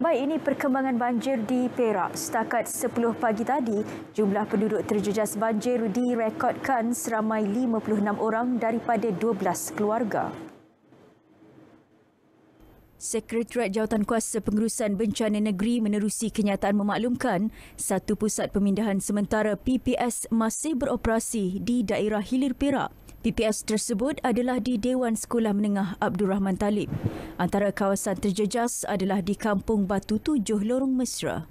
Baik, ini perkembangan banjir di Perak. Setakat 10 pagi tadi, jumlah penduduk terjejas banjir direkodkan seramai 56 orang daripada 12 keluarga. Sekretariat Jawatan Kuasa Pengurusan Bencana Negeri menerusi kenyataan memaklumkan satu pusat pemindahan sementara PPS masih beroperasi di daerah Hilir Perak. TPS tersebut adalah di Dewan Sekolah Menengah Abdul Rahman Talib. Antara kawasan terjejas adalah di Kampung Batu Tujuh Lorong Mesra.